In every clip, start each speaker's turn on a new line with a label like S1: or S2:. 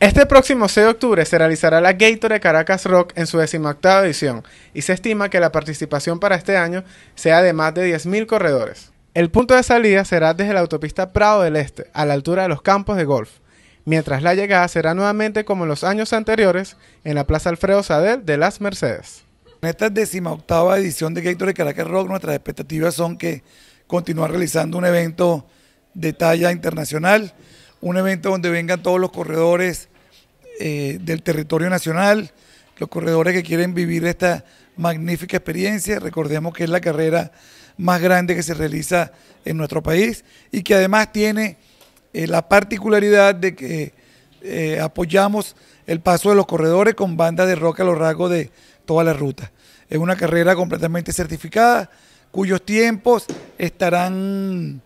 S1: Este próximo 6 de octubre se realizará la Gator de Caracas Rock en su decimoctava edición y se estima que la participación para este año sea de más de 10.000 corredores. El punto de salida será desde la autopista Prado del Este, a la altura de los campos de golf, mientras la llegada será nuevamente como en los años anteriores en la Plaza Alfredo Sadel de Las Mercedes.
S2: En esta decimoctava edición de de Caracas Rock nuestras expectativas son que continúe realizando un evento de talla internacional, un evento donde vengan todos los corredores eh, del territorio nacional, los corredores que quieren vivir esta magnífica experiencia. Recordemos que es la carrera más grande que se realiza en nuestro país y que además tiene eh, la particularidad de que eh, apoyamos el paso de los corredores con bandas de roca a lo largo de toda la ruta. Es una carrera completamente certificada, cuyos tiempos estarán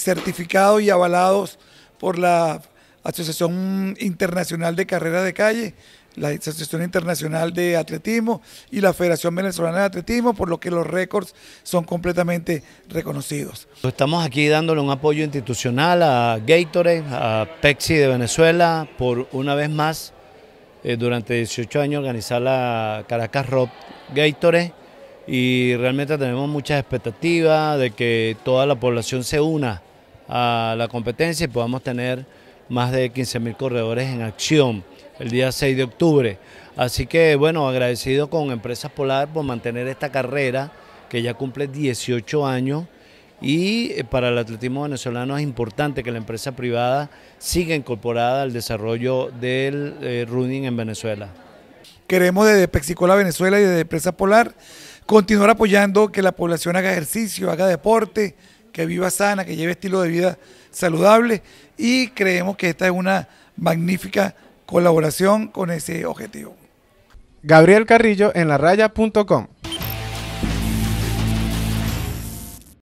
S2: certificados y avalados por la Asociación Internacional de Carrera de Calle, la Asociación Internacional de Atletismo y la Federación Venezolana de Atletismo, por lo que los récords son completamente reconocidos.
S3: Estamos aquí dándole un apoyo institucional a Gatorade, a PEXI de Venezuela, por una vez más, eh, durante 18 años, organizar la Caracas Rob Gatorade y realmente tenemos muchas expectativas de que toda la población se una a la competencia y podamos tener más de 15.000 corredores en acción el día 6 de octubre. Así que bueno, agradecido con Empresas Polar por mantener esta carrera que ya cumple 18 años y eh, para el atletismo venezolano es importante que la empresa privada siga incorporada al desarrollo del eh, running en Venezuela.
S2: Queremos desde Pexicola Venezuela y desde Empresa Polar continuar apoyando que la población haga ejercicio, haga deporte, que viva sana, que lleve estilo de vida saludable y creemos que esta es una magnífica colaboración con ese objetivo. Gabriel Carrillo en la
S1: raya.com